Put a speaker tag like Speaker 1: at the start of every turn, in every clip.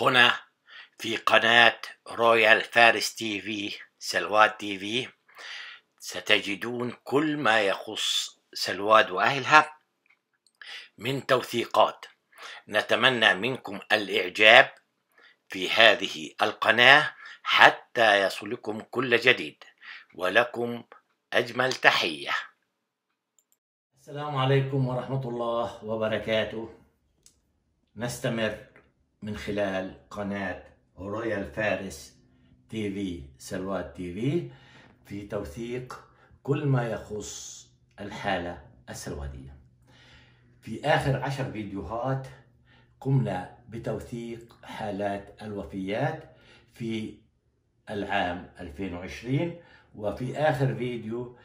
Speaker 1: هنا في قناة رويال فارس تي في سلواد تي في ستجدون كل ما يخص سلواد وأهلها من توثيقات نتمنى منكم الإعجاب في هذه القناة حتى يصلكم كل جديد ولكم أجمل تحية السلام عليكم ورحمة الله وبركاته نستمر من خلال قناة رويال فارس تي في سلوات تي في في توثيق كل ما يخص الحالة السلواتية في آخر عشر فيديوهات قمنا بتوثيق حالات الوفيات في العام 2020 وفي آخر فيديو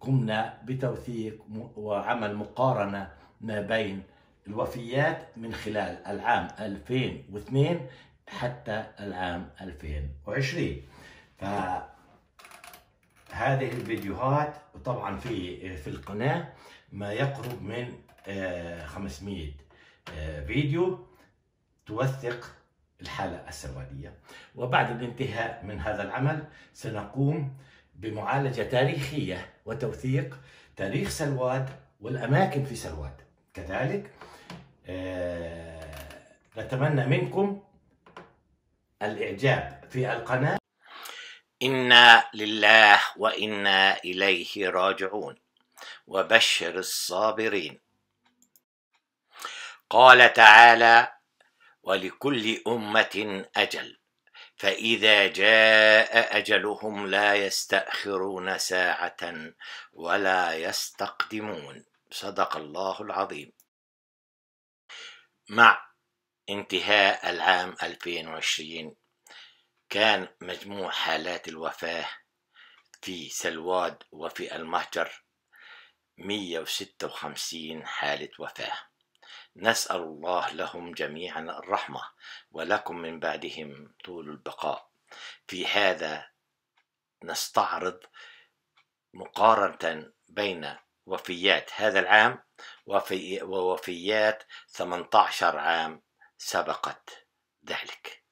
Speaker 1: قمنا بتوثيق وعمل مقارنة ما بين الوفيات من خلال العام 2002 حتى العام 2020 ف هذه الفيديوهات وطبعا في في القناة ما يقرب من 500 آه، آه، فيديو توثق الحالة السوادية وبعد الانتهاء من هذا العمل سنقوم بمعالجة تاريخية وتوثيق تاريخ سلواد والأماكن في سلواد كذلك آه، نتمنى منكم الإعجاب في القناة إنا لله وإنا إليه راجعون وبشر الصابرين قال تعالى ولكل أمة أجل فإذا جاء أجلهم لا يستأخرون ساعة ولا يستقدمون صدق الله العظيم مع انتهاء العام 2020 كان مجموع حالات الوفاة في سلواد وفي المهجر 156 حالة وفاة نسأل الله لهم جميعا الرحمة ولكم من بعدهم طول البقاء في هذا نستعرض مقارنة بين وفيات هذا العام وفي ووفيات 18 عام سبقت ذلك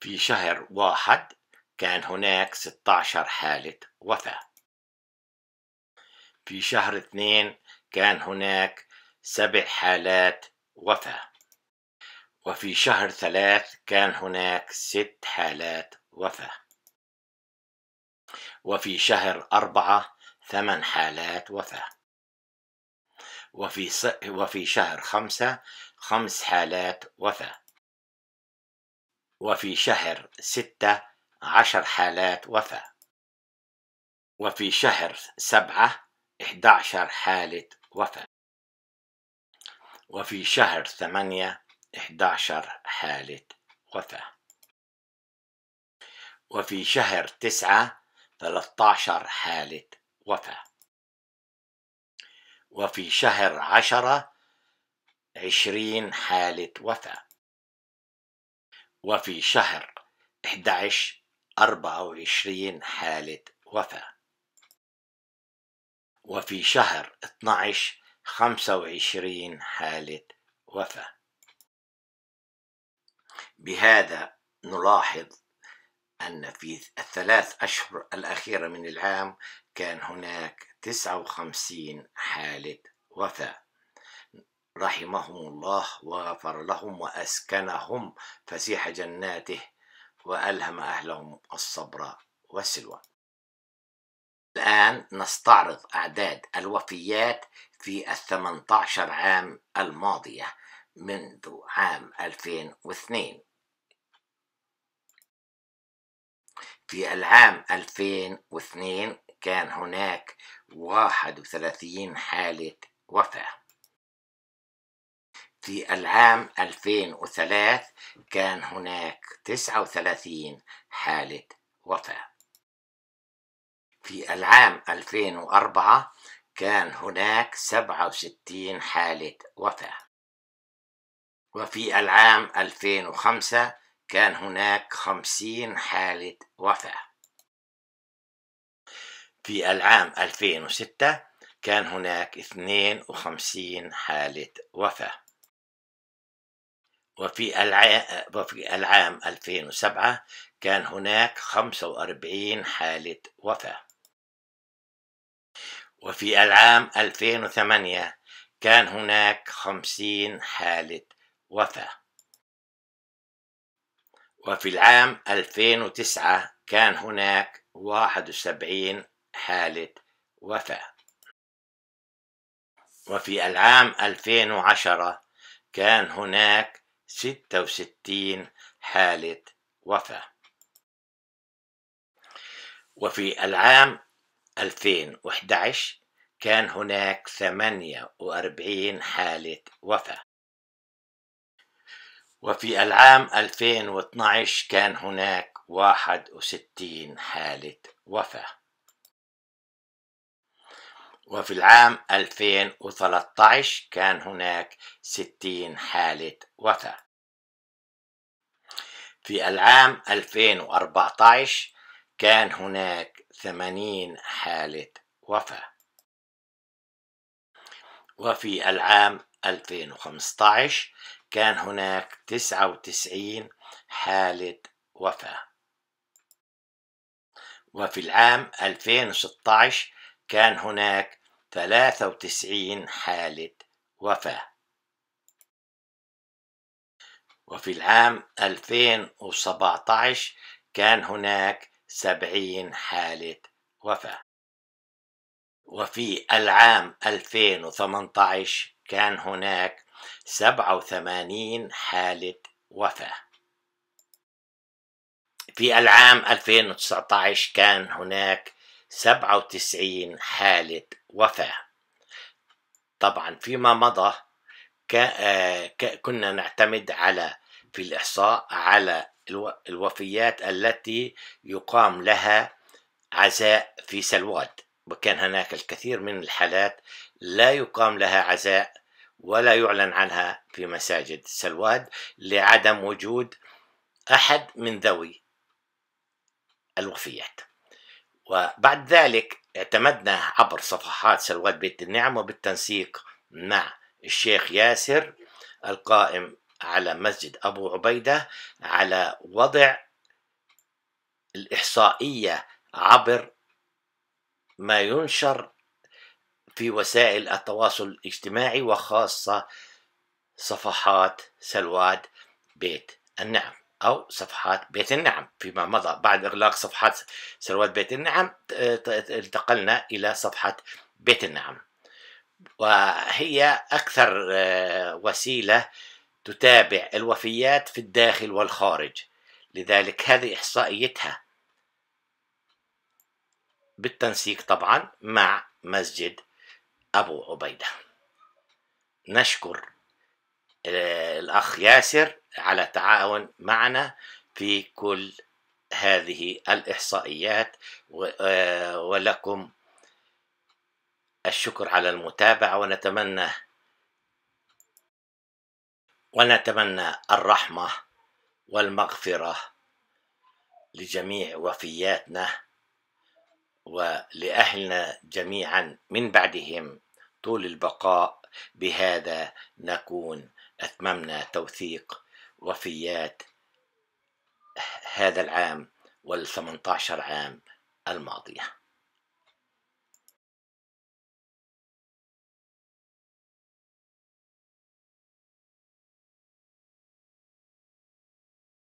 Speaker 1: في شهر واحد كان هناك 16 حالة وفاة في شهر اثنين كان هناك سبع حالات وفاة وفي شهر ثلاث كان هناك ست حالات وفاه وفي شهر أربعة ثمان حالات وفاة وفي, ص... وفي شهر خمسة خمس حالات وفاة وفي شهر ستة عشر حالات وفاة وفي شهر سبعة عشر حالة وفاة وفي شهر ثمانية عشر حالة وفاة وفي شهر تسعة 13 حالة وفاة وفي شهر 10 20 حالة وفاة وفي شهر 11 24 حالة وفاة وفي شهر 12 25 حالة وفاة بهذا نلاحظ أن في الثلاث أشهر الأخيرة من العام كان هناك 59 حالة وفاة رحمهم الله وغفر لهم وأسكنهم فسيح جناته وألهم أهلهم الصبر والسلوى الآن نستعرض أعداد الوفيات في الثمنتاشر عام الماضية منذ عام 2002 في العام 2002 كان هناك 31 حالة وفاة في العام 2003 كان هناك 39 حالة وفاة في العام 2004 كان هناك 67 حالة وفاة وفي العام 2005 كان هناك خمسين حالة وفاة في العام 2006 كان هناك 52 حالة وفاة وفي العام, العام 2007 كان هناك 45 حالة وفاة وفي العام 2008 كان هناك 50 حالة وفاة وفي العام 2009 كان هناك 71 حالة وفاة وفي العام 2010 كان هناك 66 حالة وفاة وفي العام 2011 كان هناك 48 حالة وفاة وفي العام 2012 كان هناك 61 حالة وفاة وفي العام 2013 كان هناك 60 حالة وفاة في العام 2014 كان هناك 80 حالة وفاة وفي العام 2015 كان هناك 99 حالة وفاة وفي العام 2016 كان هناك 93 حالة وفاة وفي العام 2017 كان هناك 70 حالة وفاة وفي العام 2018 كان هناك 87 حالة وفاة في العام 2019 كان هناك 97 حالة وفاة طبعا فيما مضى كنا نعتمد على في الإحصاء على الوفيات التي يقام لها عزاء في سلواد وكان هناك الكثير من الحالات لا يقام لها عزاء ولا يعلن عنها في مساجد سلواد لعدم وجود أحد من ذوي الوفيات وبعد ذلك اعتمدنا عبر صفحات سلواد بيت النعم وبالتنسيق مع الشيخ ياسر القائم على مسجد أبو عبيدة على وضع الإحصائية عبر ما ينشر في وسائل التواصل الاجتماعي وخاصة صفحات سلواد بيت النعم أو صفحات بيت النعم فيما مضى بعد إغلاق صفحات سلوات بيت النعم انتقلنا إلى صفحة بيت النعم وهي أكثر آه، وسيلة تتابع الوفيات في الداخل والخارج لذلك هذه إحصائيتها بالتنسيق طبعا مع مسجد أبو عبيدة نشكر آه، الأخ ياسر على تعاون معنا في كل هذه الإحصائيات آه، ولكم الشكر على المتابعة ونتمنى ونتمنى الرحمة والمغفرة لجميع وفياتنا ولأهلنا جميعا من بعدهم طول البقاء بهذا نكون أتممنا توثيق وفيات هذا العام وال 18 عام الماضيه